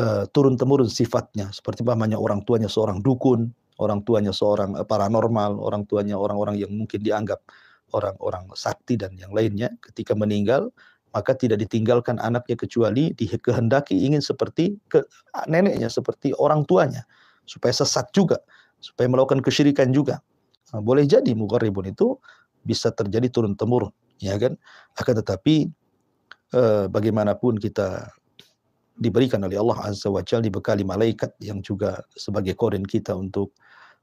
uh, eh, turun temurun sifatnya seperti pamannya orang tuanya seorang dukun, orang tuanya seorang uh, paranormal, orang tuanya orang-orang yang mungkin dianggap orang-orang sakti dan yang lainnya ketika meninggal maka tidak ditinggalkan anaknya kecuali dikehendaki ingin seperti ke neneknya seperti orang tuanya supaya sesat juga supaya melakukan kesyirikan juga nah, boleh jadi mukarribun itu bisa terjadi turun temurun ya kan akan tetapi eh, bagaimanapun kita diberikan oleh Allah azza wajalla dibekali malaikat yang juga sebagai korin kita untuk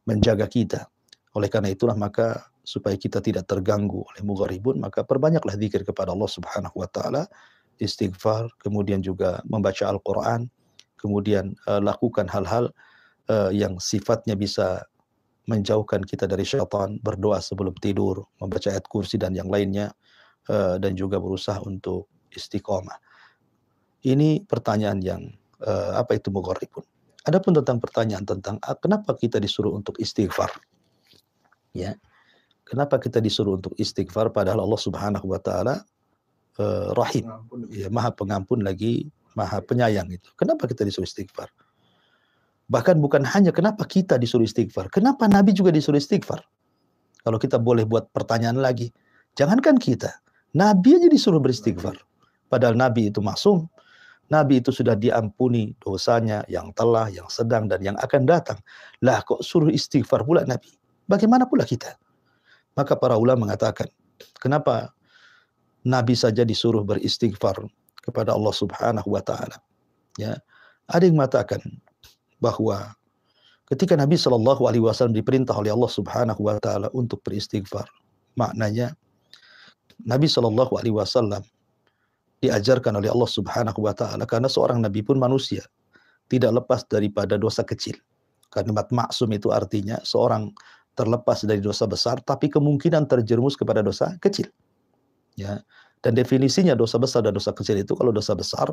menjaga kita oleh karena itulah maka supaya kita tidak terganggu oleh mugharibun maka perbanyaklah zikir kepada Allah Subhanahu wa taala istighfar kemudian juga membaca Al-Qur'an kemudian uh, lakukan hal-hal uh, yang sifatnya bisa menjauhkan kita dari syaitan berdoa sebelum tidur membaca ayat kursi dan yang lainnya eh, dan juga berusaha untuk istiqomah ini pertanyaan yang uh, apa itu mugharibun Adapun tentang pertanyaan tentang ah, kenapa kita disuruh untuk istighfar, ya Kenapa kita disuruh untuk istighfar padahal Allah Subhanahu wa taala uh, rahim, ya, Maha Pengampun lagi Maha Penyayang itu. Kenapa kita disuruh istighfar? Bahkan bukan hanya kenapa kita disuruh istighfar, kenapa Nabi juga disuruh istighfar? Kalau kita boleh buat pertanyaan lagi, jangankan kita, Nabi aja disuruh beristighfar. Padahal Nabi itu masum, Nabi itu sudah diampuni dosanya yang telah, yang sedang, dan yang akan datang. Lah kok suruh istighfar pula Nabi? Bagaimana pula kita? Maka para ulama mengatakan, kenapa Nabi saja disuruh beristighfar kepada Allah Subhanahu wa taala? Ya. Ada yang mengatakan bahwa ketika Nabi Shallallahu alaihi wasallam diperintah oleh Allah Subhanahu wa taala untuk beristighfar, maknanya Nabi Shallallahu alaihi wasallam diajarkan oleh Allah Subhanahu wa taala karena seorang nabi pun manusia, tidak lepas daripada dosa kecil. Kalimat maksum itu artinya seorang terlepas dari dosa besar tapi kemungkinan terjerumus kepada dosa kecil. Ya. Dan definisinya dosa besar dan dosa kecil itu kalau dosa besar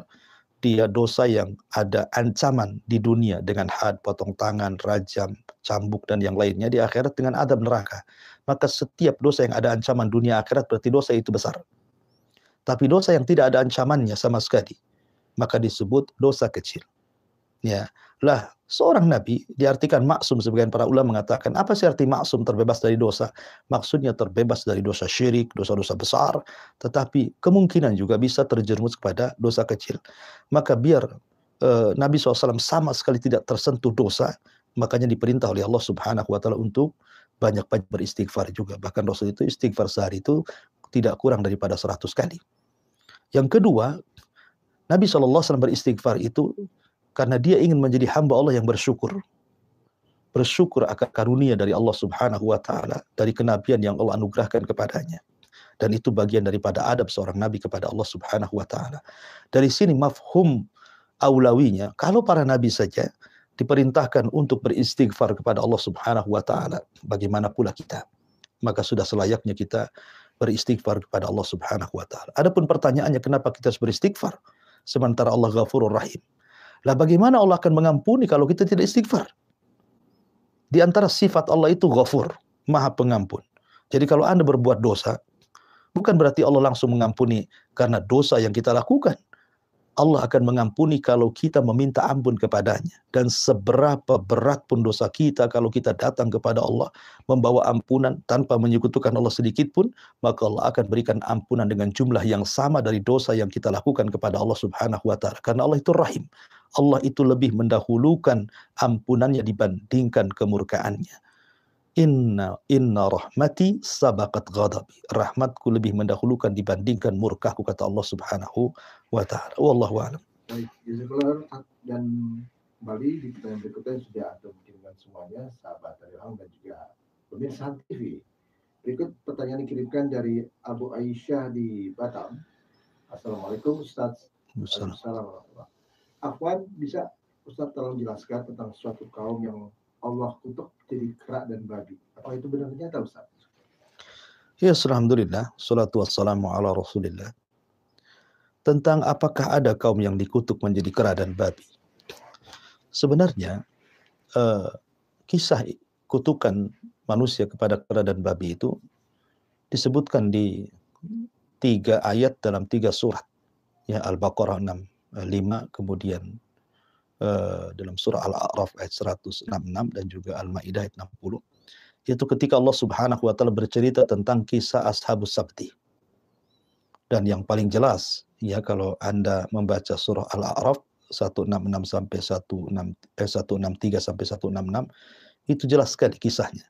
dia dosa yang ada ancaman di dunia dengan had, potong tangan, rajam, cambuk dan yang lainnya di akhirat dengan adab neraka. Maka setiap dosa yang ada ancaman dunia akhirat berarti dosa itu besar. Tapi dosa yang tidak ada ancamannya sama sekali maka disebut dosa kecil. Ya, lah seorang nabi diartikan maksum sebagian para ulama mengatakan apa sih arti maksum terbebas dari dosa? Maksudnya terbebas dari dosa syirik, dosa-dosa besar, tetapi kemungkinan juga bisa terjerumus kepada dosa kecil. Maka biar e, Nabi SAW sama sekali tidak tersentuh dosa, makanya diperintah oleh Allah Subhanahu wa taala untuk banyak-banyak beristighfar juga. Bahkan Rasul itu istighfar sehari itu tidak kurang daripada seratus kali. Yang kedua, Nabi SAW beristighfar itu karena dia ingin menjadi hamba Allah yang bersyukur. Bersyukur akan karunia dari Allah Subhanahu wa taala, dari kenabian yang Allah anugerahkan kepadanya. Dan itu bagian daripada adab seorang nabi kepada Allah Subhanahu wa taala. Dari sini mafhum aulawinya, kalau para nabi saja diperintahkan untuk beristighfar kepada Allah Subhanahu wa taala, bagaimana pula kita? Maka sudah selayaknya kita beristighfar kepada Allah Subhanahu wa taala. Adapun pertanyaannya kenapa kita harus beristighfar sementara Allah Ghafurur Rahim? Lah bagaimana Allah akan mengampuni kalau kita tidak istighfar? Di antara sifat Allah itu ghafur, maha pengampun. Jadi kalau Anda berbuat dosa, bukan berarti Allah langsung mengampuni karena dosa yang kita lakukan. Allah akan mengampuni kalau kita meminta ampun kepadanya. Dan seberapa berat pun dosa kita kalau kita datang kepada Allah membawa ampunan tanpa menyekutukan Allah sedikit pun, maka Allah akan berikan ampunan dengan jumlah yang sama dari dosa yang kita lakukan kepada Allah Subhanahu wa taala. Karena Allah itu Rahim. Allah itu lebih mendahulukan ampunannya dibandingkan kemurkaannya. Inna inna rahmati sabakat ghadabi. Rahmatku lebih mendahulukan dibandingkan murkahku kata Allah Subhanahu wa taala. Wallahu a'lam. Baik, dan kembali di pertanyaan berikutnya sudah ada mungkin semuanya sahabat dari Hang dan juga pemirsa TV. Berikut pertanyaan dikirimkan dari Abu Aisyah di Batam. Assalamualaikum Ustaz. Assalamualaikum. Afwan bisa Ustaz tolong jelaskan tentang suatu kaum yang Allah kutuk jadi kerak dan babi. Apa itu benar nyata Ustaz? Ya, Alhamdulillah. Salatu wassalamu ala rasulillah. Tentang apakah ada kaum yang dikutuk menjadi kera dan babi. Sebenarnya, eh, kisah kutukan manusia kepada kera dan babi itu disebutkan di tiga ayat dalam tiga surat. Ya, Al-Baqarah 6, 5 eh, kemudian uh, dalam surah Al-A'raf ayat 166 dan juga Al-Maidah ayat 60 yaitu ketika Allah Subhanahu wa taala bercerita tentang kisah Ashabus Sabti. Dan yang paling jelas ya kalau Anda membaca surah Al-A'raf 166 sampai 16 eh, 163 sampai 166 itu jelas sekali kisahnya.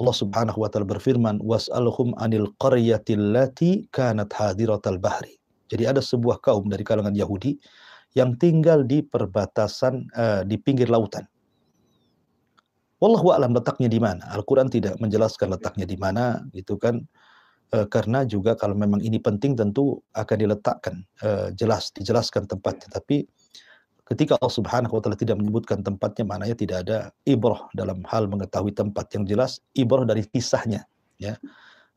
Allah Subhanahu wa taala berfirman was'alhum anil qaryatil allati kanat hadiratal bahri jadi ada sebuah kaum dari kalangan Yahudi yang tinggal di perbatasan uh, di pinggir lautan. Wallahu alam letaknya di mana? Al-Qur'an tidak menjelaskan letaknya di mana gitu kan. E, karena juga kalau memang ini penting tentu akan diletakkan e, jelas dijelaskan tempatnya tapi ketika Allah Subhanahu wa taala tidak menyebutkan tempatnya maknanya tidak ada ibrah dalam hal mengetahui tempat yang jelas ibrah dari kisahnya ya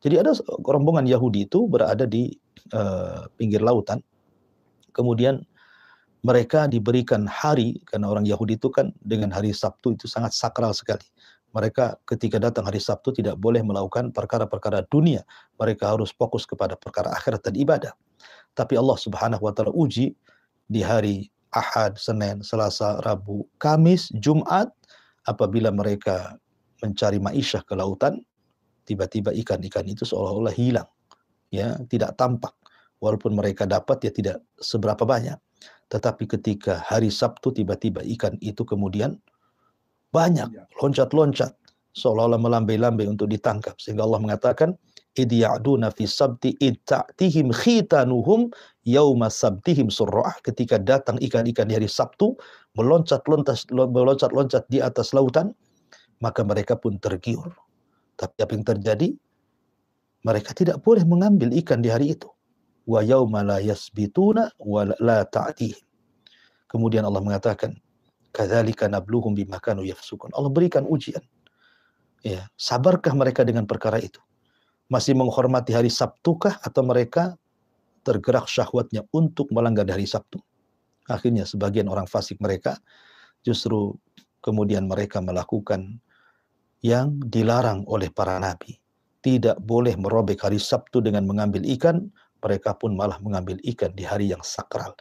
jadi ada rombongan Yahudi itu berada di uh, pinggir lautan. Kemudian mereka diberikan hari karena orang Yahudi itu kan dengan hari Sabtu itu sangat sakral sekali. Mereka ketika datang hari Sabtu tidak boleh melakukan perkara-perkara dunia. Mereka harus fokus kepada perkara akhirat dan ibadah. Tapi Allah Subhanahu wa taala uji di hari Ahad, Senin, Selasa, Rabu, Kamis, Jumat apabila mereka mencari maisha ke lautan, tiba-tiba ikan-ikan itu seolah-olah hilang, ya tidak tampak. Walaupun mereka dapat ya tidak seberapa banyak. Tetapi ketika hari Sabtu tiba-tiba ikan itu kemudian banyak, iya. loncat-loncat, seolah-olah melambai-lambai untuk ditangkap. Sehingga Allah mengatakan, id fi sabti id khitanuhum yauma sabtihim surrah ketika datang ikan-ikan di hari Sabtu meloncat-loncat meloncat-loncat di atas lautan maka mereka pun tergiur tapi apa yang terjadi? Mereka tidak boleh mengambil ikan di hari itu. Wa yauma la yasbituna wa la Kemudian Allah mengatakan, kadzalika nabluhum bima kanu yafsukun. Allah berikan ujian. Ya, sabarkah mereka dengan perkara itu? Masih menghormati hari Sabtukah atau mereka tergerak syahwatnya untuk melanggar hari Sabtu? Akhirnya sebagian orang fasik mereka justru kemudian mereka melakukan yang dilarang oleh para nabi. Tidak boleh merobek hari Sabtu dengan mengambil ikan, mereka pun malah mengambil ikan di hari yang sakral.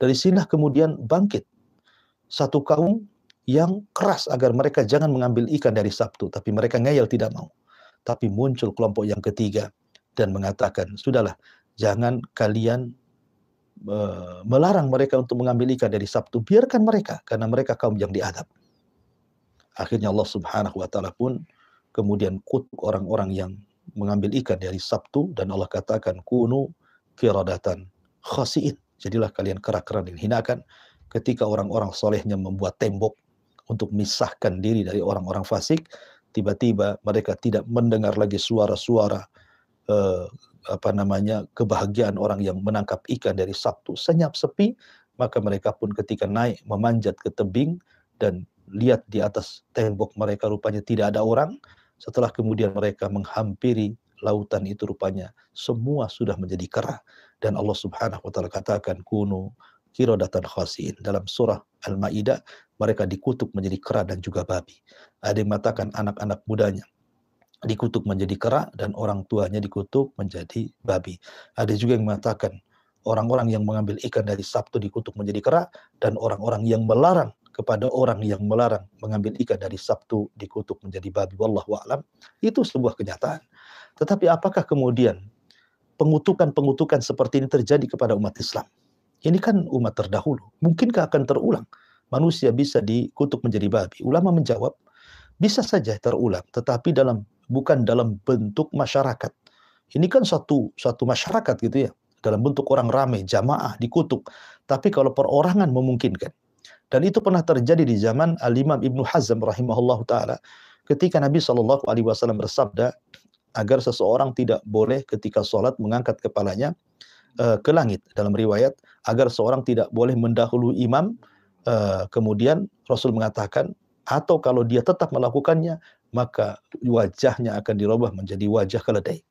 Dari sinilah kemudian bangkit satu kaum yang keras agar mereka jangan mengambil ikan dari Sabtu, tapi mereka ngeyel tidak mau. Tapi muncul kelompok yang ketiga dan mengatakan, "Sudahlah, jangan kalian eh, melarang mereka untuk mengambil ikan dari Sabtu, biarkan mereka karena mereka kaum yang diadab." Akhirnya Allah Subhanahu wa taala pun kemudian kutuk orang-orang yang mengambil ikan dari Sabtu dan Allah katakan kunu kiradatan khasiin. Jadilah kalian kerak-kerak dan hinakan ketika orang-orang solehnya membuat tembok untuk misahkan diri dari orang-orang fasik, tiba-tiba mereka tidak mendengar lagi suara-suara eh, apa namanya kebahagiaan orang yang menangkap ikan dari Sabtu senyap sepi, maka mereka pun ketika naik memanjat ke tebing dan lihat di atas tembok mereka rupanya tidak ada orang. Setelah kemudian mereka menghampiri lautan itu rupanya semua sudah menjadi kera. Dan Allah subhanahu wa ta'ala katakan kuno kirodatan khasin. Dalam surah Al-Ma'idah mereka dikutuk menjadi kera dan juga babi. Ada yang mengatakan anak-anak mudanya dikutuk menjadi kera dan orang tuanya dikutuk menjadi babi. Ada juga yang mengatakan orang-orang yang mengambil ikan dari Sabtu dikutuk menjadi kera dan orang-orang yang melarang kepada orang yang melarang mengambil ikan dari Sabtu dikutuk menjadi babi wallahu alam itu sebuah kenyataan tetapi apakah kemudian pengutukan-pengutukan seperti ini terjadi kepada umat Islam ini kan umat terdahulu mungkinkah akan terulang manusia bisa dikutuk menjadi babi ulama menjawab bisa saja terulang tetapi dalam bukan dalam bentuk masyarakat ini kan satu satu masyarakat gitu ya dalam bentuk orang ramai jamaah dikutuk tapi kalau perorangan memungkinkan dan itu pernah terjadi di zaman Al-Imam Ibnu Hazm rahimahullahu taala ketika Nabi Shallallahu alaihi wasallam bersabda agar seseorang tidak boleh ketika sholat mengangkat kepalanya uh, ke langit dalam riwayat agar seorang tidak boleh mendahului imam uh, kemudian Rasul mengatakan atau kalau dia tetap melakukannya maka wajahnya akan dirubah menjadi wajah keledai.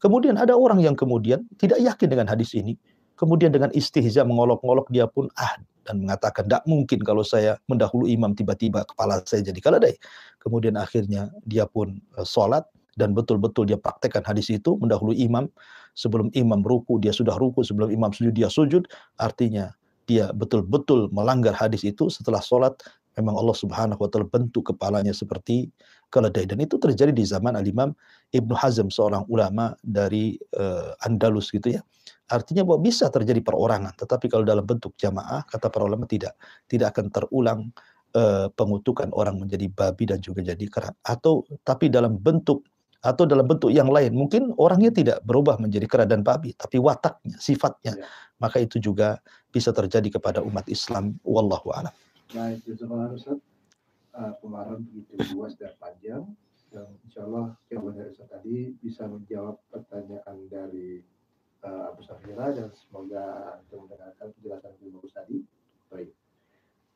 Kemudian ada orang yang kemudian tidak yakin dengan hadis ini Kemudian dengan istihza mengolok-olok dia pun ah dan mengatakan tidak mungkin kalau saya mendahului imam tiba-tiba kepala saya jadi kaladai. Kemudian akhirnya dia pun eh, sholat dan betul-betul dia praktekkan hadis itu mendahului imam sebelum imam ruku dia sudah ruku sebelum imam sujud dia sujud artinya dia betul-betul melanggar hadis itu setelah sholat memang Allah Subhanahu wa taala bentuk kepalanya seperti keledai dan itu terjadi di zaman Al-Imam Ibnu Hazm seorang ulama dari uh, Andalus gitu ya. Artinya bahwa bisa terjadi perorangan tetapi kalau dalam bentuk jamaah kata para ulama tidak tidak akan terulang uh, pengutukan orang menjadi babi dan juga jadi kera atau tapi dalam bentuk atau dalam bentuk yang lain mungkin orangnya tidak berubah menjadi kera dan babi tapi wataknya sifatnya ya. maka itu juga bisa terjadi kepada umat Islam wallahu alam Baik, Jazakallah Ustaz. Uh, ah, kemarin begitu luas dan panjang dan insya Allah jawaban dari Ustaz tadi bisa menjawab pertanyaan dari uh, Abu Safira dan semoga untuk mendengarkan penjelasan dari Abu tadi. Baik.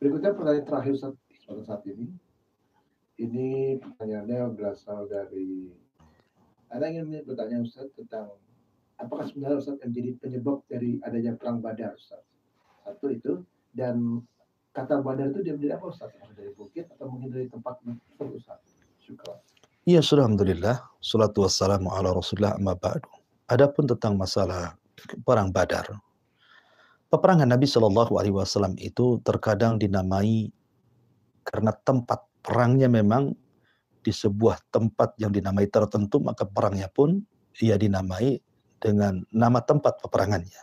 Berikutnya pertanyaan terakhir Ustaz pada saat ini. Ini pertanyaannya berasal dari ada yang ingin bertanya Ustaz tentang apakah sebenarnya Ustaz menjadi penyebab dari adanya perang Badar Ustaz? Satu itu dan kata badar itu dia dari apa Ustaz? Dari bukit atau mungkin dari tempat Ustaz? Syukur. Iya, sudah Alhamdulillah. Salatu wassalamu ala rasulullah amma ba'du. Adapun tentang masalah perang badar. Peperangan Nabi Shallallahu Alaihi Wasallam itu terkadang dinamai karena tempat perangnya memang di sebuah tempat yang dinamai tertentu maka perangnya pun ia dinamai dengan nama tempat peperangannya.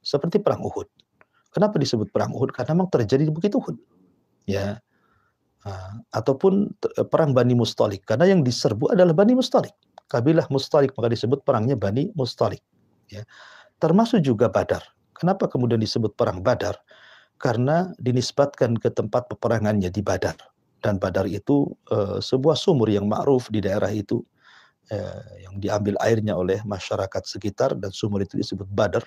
Seperti perang Uhud. Kenapa disebut perang Uhud? Karena memang terjadi di Bukit Uhud. Ya. Uh, ataupun eh, perang Bani Mustalik. Karena yang diserbu adalah Bani Mustalik. Kabilah Mustalik, maka disebut perangnya Bani Mustalik. Ya. Termasuk juga Badar. Kenapa kemudian disebut perang Badar? Karena dinisbatkan ke tempat peperangannya di Badar. Dan Badar itu uh, sebuah sumur yang ma'ruf di daerah itu eh, yang diambil airnya oleh masyarakat sekitar dan sumur itu disebut Badar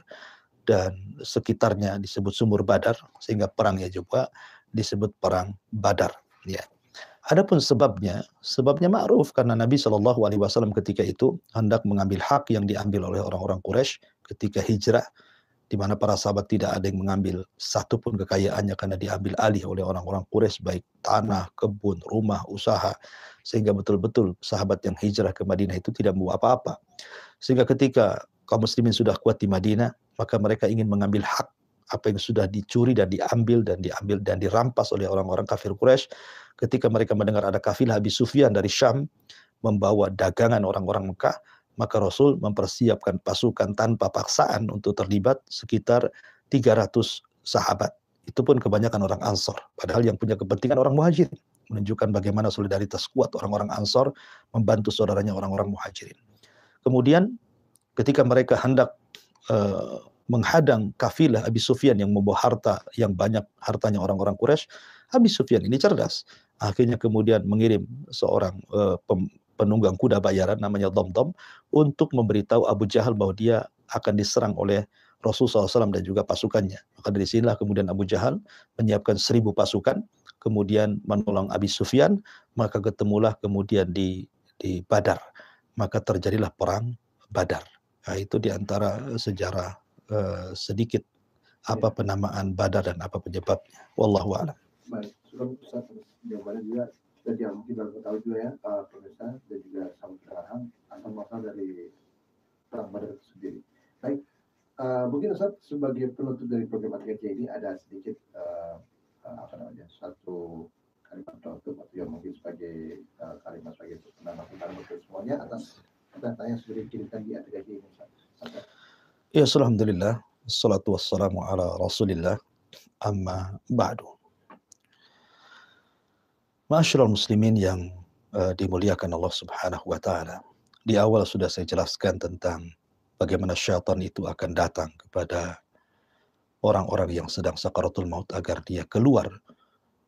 dan sekitarnya disebut sumur Badar sehingga perangnya juga disebut perang Badar ya adapun sebabnya sebabnya ma'ruf karena Nabi Shallallahu alaihi wasallam ketika itu hendak mengambil hak yang diambil oleh orang-orang Quraisy ketika hijrah di mana para sahabat tidak ada yang mengambil satu pun kekayaannya karena diambil alih oleh orang-orang Quraisy baik tanah, kebun, rumah, usaha sehingga betul-betul sahabat yang hijrah ke Madinah itu tidak membawa apa-apa. Sehingga ketika kaum muslimin sudah kuat di Madinah, maka mereka ingin mengambil hak apa yang sudah dicuri dan diambil dan diambil dan dirampas oleh orang-orang kafir Quraisy ketika mereka mendengar ada kafilah Abi Sufyan dari Syam membawa dagangan orang-orang Mekah maka Rasul mempersiapkan pasukan tanpa paksaan untuk terlibat sekitar 300 sahabat itu pun kebanyakan orang Ansor padahal yang punya kepentingan orang Muhajir menunjukkan bagaimana solidaritas kuat orang-orang Ansor membantu saudaranya orang-orang Muhajirin kemudian ketika mereka hendak uh, menghadang kafilah Abi Sufyan yang membawa harta yang banyak hartanya orang-orang Quraisy, Abi Sufyan ini cerdas. Akhirnya kemudian mengirim seorang uh, penunggang kuda bayaran namanya Domdom untuk memberitahu Abu Jahal bahwa dia akan diserang oleh Rasul SAW dan juga pasukannya. Maka dari sinilah kemudian Abu Jahal menyiapkan seribu pasukan, kemudian menolong Abi Sufyan, maka ketemulah kemudian di, di Badar. Maka terjadilah perang Badar. Ya, itu diantara eh, sejarah eh, sedikit apa iya. penamaan Badar dan apa penyebabnya. Wallahu a'lam. Baik, sudah jawabannya juga dan yang mungkin baru tahu juga ya uh, pemirsa dan juga saudara sekarang asal masalah dari perang Badar itu sendiri. Baik, uh, mungkin Ustaz sebagai penutup dari program ATKC ini ada sedikit uh, uh, apa namanya satu kalimat penutup atau yang mungkin sebagai uh, kalimat sebagai penutup penambah semuanya atas data yang sudah dikirimkan di aplikasi ini Ya, Alhamdulillah. Salatu wassalamu ala rasulillah. Amma ba'du. Masyarakat muslimin yang uh, dimuliakan Allah subhanahu wa ta'ala. Di awal sudah saya jelaskan tentang bagaimana syaitan itu akan datang kepada orang-orang yang sedang sakaratul maut agar dia keluar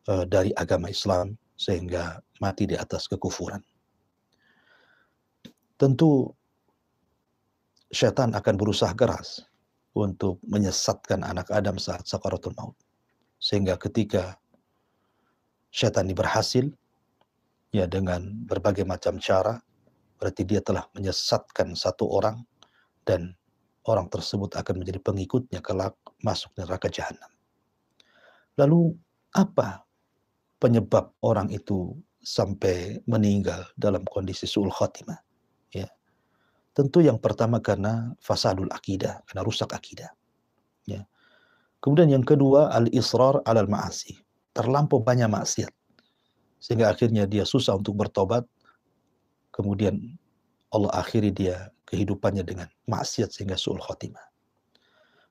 uh, dari agama Islam sehingga mati di atas kekufuran tentu setan akan berusaha keras untuk menyesatkan anak Adam saat sakaratul maut. Sehingga ketika setan ini berhasil ya dengan berbagai macam cara, berarti dia telah menyesatkan satu orang dan orang tersebut akan menjadi pengikutnya kelak masuk neraka jahanam. Lalu apa penyebab orang itu sampai meninggal dalam kondisi suul khatimah? Tentu yang pertama karena fasadul akidah, karena rusak akidah. Ya. Kemudian yang kedua al-israr al ma'asi. Terlampau banyak maksiat. Sehingga akhirnya dia susah untuk bertobat. Kemudian Allah akhiri dia kehidupannya dengan maksiat sehingga su'ul khotimah.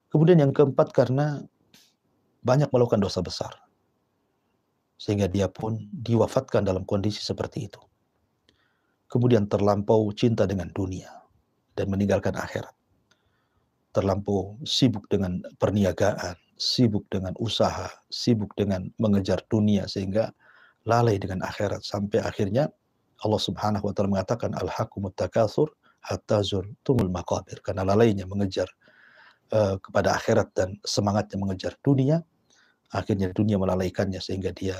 Kemudian yang keempat karena banyak melakukan dosa besar. Sehingga dia pun diwafatkan dalam kondisi seperti itu. Kemudian terlampau cinta dengan dunia dan meninggalkan akhirat. Terlampau sibuk dengan perniagaan, sibuk dengan usaha, sibuk dengan mengejar dunia sehingga lalai dengan akhirat sampai akhirnya Allah Subhanahu wa taala mengatakan al-hakumut takatsur hatta zurtumul maqabir karena lalainya mengejar uh, kepada akhirat dan semangatnya mengejar dunia akhirnya dunia melalaikannya sehingga dia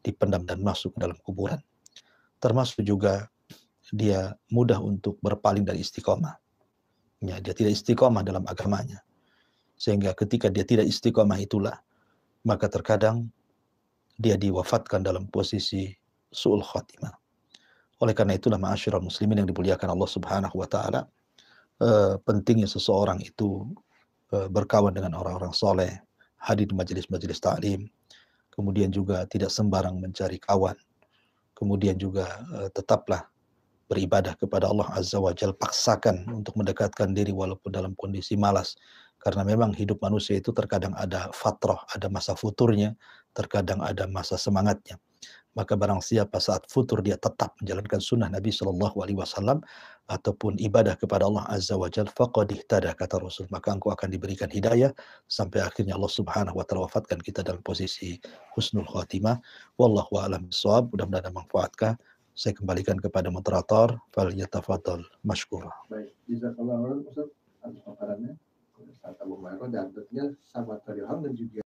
dipendam dan masuk ke dalam kuburan termasuk juga dia mudah untuk berpaling dari istiqomah. Ya, dia tidak istiqomah dalam agamanya. Sehingga ketika dia tidak istiqomah itulah, maka terkadang dia diwafatkan dalam posisi su'ul khatimah. Oleh karena itulah ma'asyiral muslimin yang dimuliakan Allah Subhanahu wa taala, eh, pentingnya seseorang itu eh, berkawan dengan orang-orang soleh, hadir di majelis-majelis ta'lim, kemudian juga tidak sembarang mencari kawan, kemudian juga eh, tetaplah beribadah kepada Allah Azza wa Jal, paksakan untuk mendekatkan diri walaupun dalam kondisi malas. Karena memang hidup manusia itu terkadang ada fatrah, ada masa futurnya, terkadang ada masa semangatnya. Maka barang siapa saat futur dia tetap menjalankan sunnah Nabi Shallallahu Alaihi Wasallam ataupun ibadah kepada Allah Azza wa Jal, faqadih tadah, kata Rasul. Maka engkau akan diberikan hidayah sampai akhirnya Allah Subhanahu wa taala wafatkan kita dalam posisi husnul khatimah. Wallahu a'lam bishawab. Mudah-mudahan manfaatkah. Saya kembalikan kepada moderator, fal Yatafadol Mashkura. Baik, jazakallahu khairan Ustaz atas paparannya. dan tentunya sahabat Fadil Ham dan juga